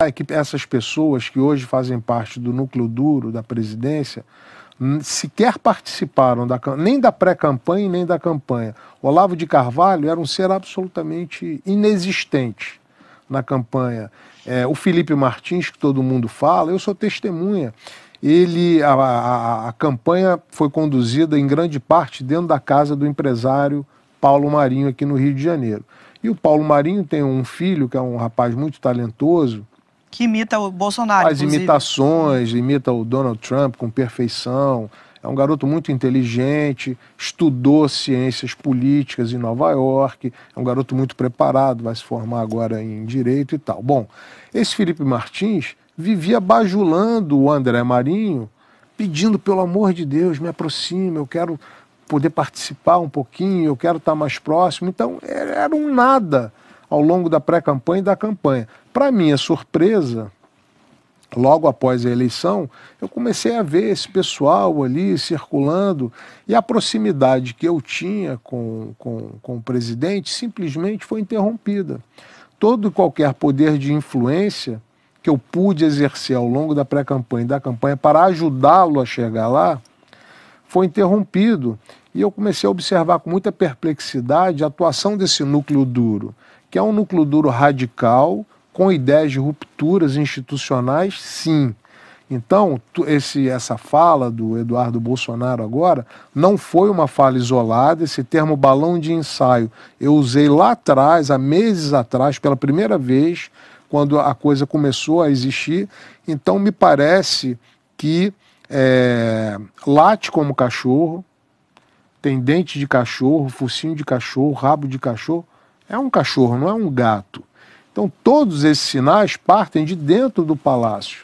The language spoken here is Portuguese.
Ah, é essas pessoas que hoje fazem parte do núcleo duro da presidência sequer participaram da, nem da pré-campanha nem da campanha. Olavo de Carvalho era um ser absolutamente inexistente na campanha. É, o Felipe Martins, que todo mundo fala, eu sou testemunha. Ele, a, a, a campanha foi conduzida em grande parte dentro da casa do empresário Paulo Marinho, aqui no Rio de Janeiro. E o Paulo Marinho tem um filho, que é um rapaz muito talentoso, que imita o Bolsonaro. Faz inclusive. imitações, imita o Donald Trump com perfeição. É um garoto muito inteligente, estudou ciências políticas em Nova York, é um garoto muito preparado, vai se formar agora em direito e tal. Bom, esse Felipe Martins vivia bajulando o André Marinho, pedindo pelo amor de Deus, me aproxime, eu quero poder participar um pouquinho, eu quero estar mais próximo. Então, era um nada ao longo da pré-campanha e da campanha. Para minha surpresa, logo após a eleição, eu comecei a ver esse pessoal ali circulando e a proximidade que eu tinha com, com, com o presidente simplesmente foi interrompida. Todo e qualquer poder de influência que eu pude exercer ao longo da pré-campanha e da campanha para ajudá-lo a chegar lá foi interrompido. E eu comecei a observar com muita perplexidade a atuação desse núcleo duro que é um núcleo duro radical, com ideias de rupturas institucionais, sim. Então, esse, essa fala do Eduardo Bolsonaro agora não foi uma fala isolada, esse termo balão de ensaio eu usei lá atrás, há meses atrás, pela primeira vez, quando a coisa começou a existir. Então, me parece que é, late como cachorro, tem dente de cachorro, focinho de cachorro, rabo de cachorro, é um cachorro, não é um gato. Então, todos esses sinais partem de dentro do palácio.